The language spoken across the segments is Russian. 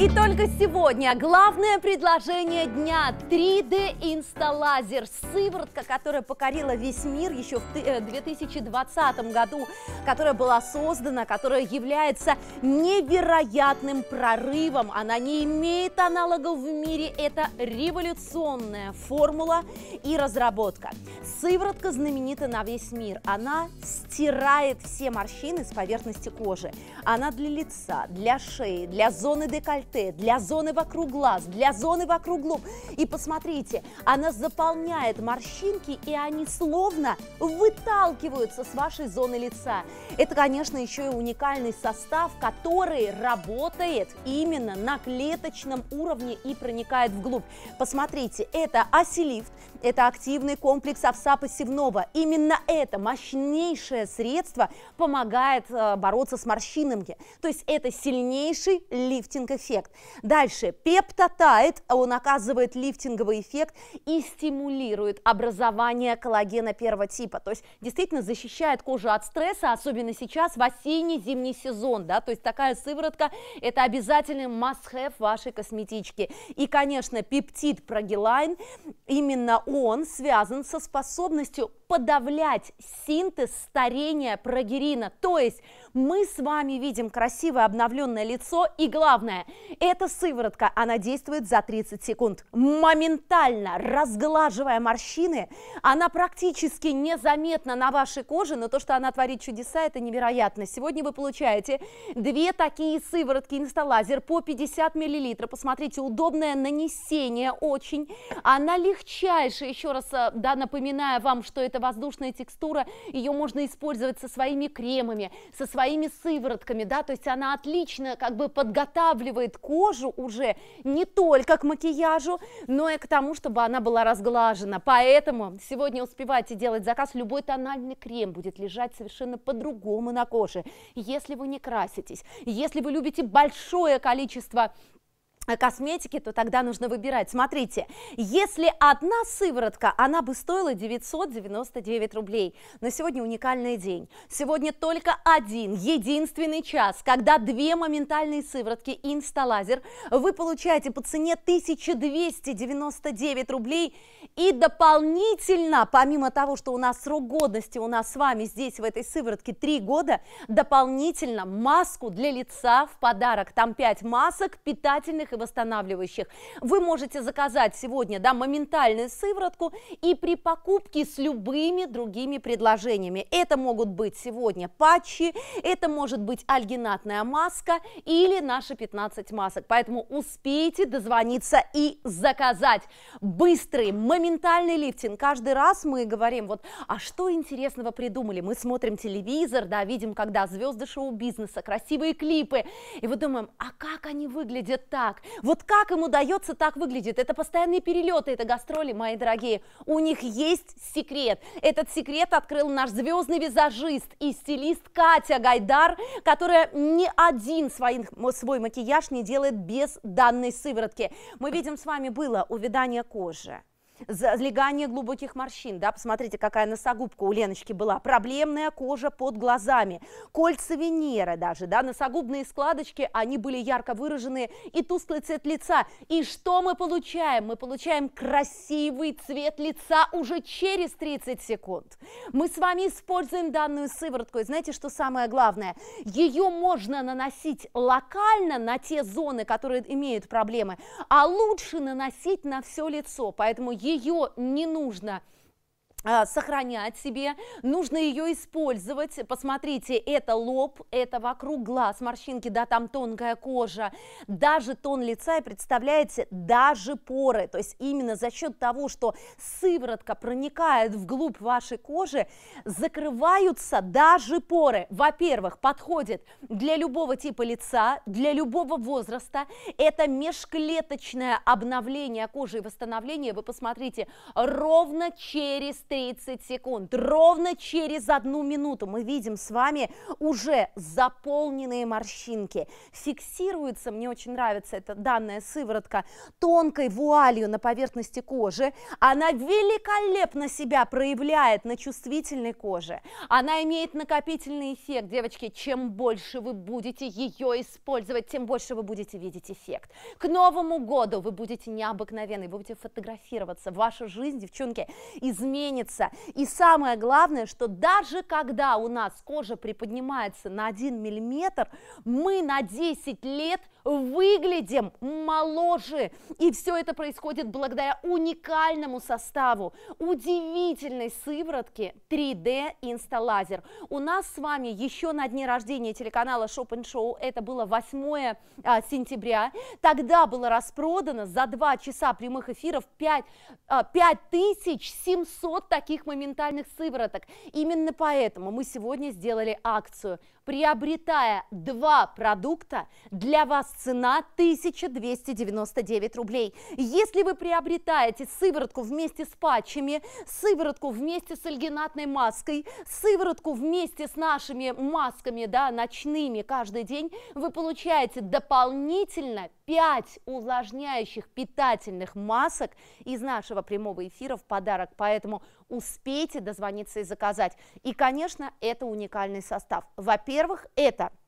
И только сегодня главное предложение дня 3D инсталазер. Сыворотка, которая покорила весь мир еще в 2020 э, году, которая была создана, которая является невероятным прорывом. Она не имеет аналогов в мире. Это революционная формула и разработка. Сыворотка знаменита на весь мир. Она стирает все морщины с поверхности кожи. Она для лица, для шеи, для зоны декольте декольте, для зоны вокруг глаз, для зоны вокруг лоб. И посмотрите, она заполняет морщинки, и они словно выталкиваются с вашей зоны лица. Это, конечно, еще и уникальный состав, который работает именно на клеточном уровне и проникает вглубь. Посмотрите, это осилифт, это активный комплекс овса посевного. Именно это мощнейшее средство помогает э, бороться с морщинами. То есть это сильнейший лифтинг-эффект эффект. Дальше пептотает, а он оказывает лифтинговый эффект и стимулирует образование коллагена первого типа. То есть действительно защищает кожу от стресса, особенно сейчас в осенне-зимний сезон. Да? То есть такая сыворотка – это обязательный must-have вашей косметички. И, конечно, пептид прогелайн, именно он связан со способностью подавлять синтез старения прогерина. То есть мы с вами видим красивое обновленное лицо и, главное, эта сыворотка, она действует за 30 секунд, моментально разглаживая морщины. Она практически незаметна на вашей коже, но то, что она творит чудеса, это невероятно. Сегодня вы получаете две такие сыворотки инсталазер по 50 мл. Посмотрите, удобное нанесение очень. Она легчайшая, еще раз э, да, напоминаю вам, что это воздушная текстура, ее можно использовать со своими кремами, со своими сыворотками, да, то есть она отлично как бы подготавливает подходит кожу уже не только к макияжу, но и к тому, чтобы она была разглажена. Поэтому сегодня успевайте делать заказ. Любой тональный крем будет лежать совершенно по-другому на коже. Если вы не краситесь, если вы любите большое количество Э, косметики, то тогда нужно выбирать. Смотрите, если одна сыворотка, она бы стоила 999 рублей. Но сегодня уникальный день. Сегодня только один, единственный час, когда две моментальные сыворотки инсталазер вы получаете по цене 1299 рублей. И дополнительно, помимо того, что у нас срок годности у нас с вами здесь в этой сыворотке 3 года, дополнительно маску для лица в подарок. Там 5 масок питательных и восстанавливающих. Вы можете заказать сегодня да, моментальную сыворотку и при покупке с любыми другими предложениями. Это могут быть сегодня патчи, это может быть альгинатная маска или наши 15 масок. Поэтому успейте дозвониться и заказать. Быстрый, моментальный лифтинг. Каждый раз мы говорим, вот, а что интересного придумали? Мы смотрим телевизор, да, видим, когда звезды шоу-бизнеса, красивые клипы, и вот думаем, а как они выглядят так? Вот как им удается так выглядеть? Это постоянные перелеты, это гастроли, мои дорогие. У них есть секрет. Этот секрет открыл наш звездный визажист и стилист Катя Гайдар, которая ни один свой, свой макияж не делает без данной сыворотки. Мы видим с вами было увядание кожи, залегание глубоких морщин, да, посмотрите, какая носогубка у Леночки была, проблемная кожа под глазами, кольца Венеры даже, да, носогубные складочки, они были ярко выражены, и тусклый цвет лица. И что мы получаем? Мы получаем красивый цвет лица уже через 30 секунд. Мы с вами используем данную сыворотку, и знаете, что самое главное? Ее можно наносить локально на те зоны, которые имеют проблемы, а лучше наносить на все лицо, поэтому ее не нужно а, сохранять себе, нужно ее использовать, посмотрите, это лоб, это вокруг глаз, морщинки, да, там тонкая кожа, даже тон лица, и представляете, даже поры, то есть именно за счет того, что сыворотка проникает вглубь вашей кожи, закрываются даже поры, во-первых, подходит для любого типа лица, для любого возраста, это межклеточное обновление кожи и восстановление, вы посмотрите, ровно через 30 секунд. Ровно через одну минуту мы видим с вами уже заполненные морщинки. Фиксируется, мне очень нравится эта данная сыворотка, тонкой вуалью на поверхности кожи. Она великолепно себя проявляет на чувствительной коже. Она имеет накопительный эффект. Девочки, чем больше вы будете ее использовать, тем больше вы будете видеть эффект. К Новому году вы будете необыкновенны, вы будете фотографироваться. Ваша жизнь, девчонки, изменится разумеется. И самое главное, что даже когда у нас кожа приподнимается на 1 миллиметр, мы на 10 лет выглядим моложе. И все это происходит благодаря уникальному составу, удивительной сыворотке 3D Инсталазер. У нас с вами еще на дне рождения телеканала Shop Show, это было 8 а, сентября, тогда было распродано за 2 часа прямых эфиров 5, а, 5700 таких моментальных сывороток. Именно поэтому мы сегодня сделали акцию. Приобретая два продукта, для вас цена 1299 рублей. Если вы приобретаете сыворотку вместе с патчами, сыворотку вместе с альгинатной маской, сыворотку вместе с нашими масками да, ночными каждый день, вы получаете дополнительно 5 увлажняющих питательных масок из нашего прямого эфира в подарок. Поэтому успейте дозвониться и заказать. И, конечно, это уникальный состав. Во-первых, это –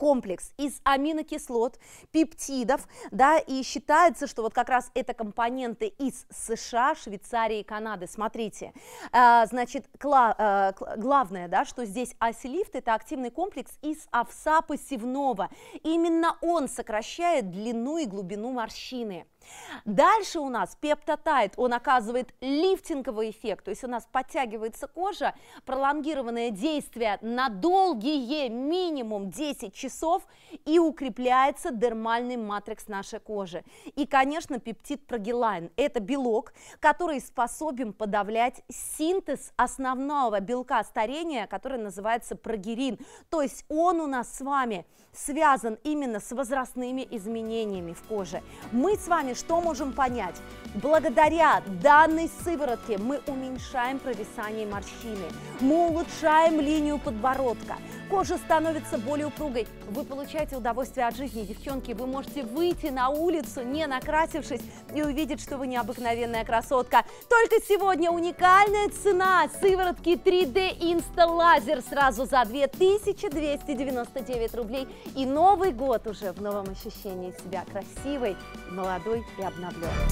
комплекс из аминокислот, пептидов, да, и считается, что вот как раз это компоненты из США, Швейцарии Канады. Смотрите, а, значит, кла, а, главное, да, что здесь оселифт – это активный комплекс из овса посевного. Именно он сокращает длину и глубину морщины. Дальше у нас пептотайд, он оказывает лифтинговый эффект, то есть у нас подтягивается кожа, пролонгированное действие на долгие минимум 10 часов, часов и укрепляется дермальный матрикс нашей кожи. И, конечно, пептид прогелайн – это белок, который способен подавлять синтез основного белка старения, который называется прогерин. То есть он у нас с вами связан именно с возрастными изменениями в коже. Мы с вами что можем понять? Благодаря данной сыворотке мы уменьшаем провисание морщины, мы улучшаем линию подбородка, Кожа становится более упругой. Вы получаете удовольствие от жизни, девчонки. Вы можете выйти на улицу, не накрасившись, и увидеть, что вы необыкновенная красотка. Только сегодня уникальная цена сыворотки 3D Insta Laser сразу за 2299 рублей. И Новый год уже в новом ощущении себя красивой, молодой и обновленной.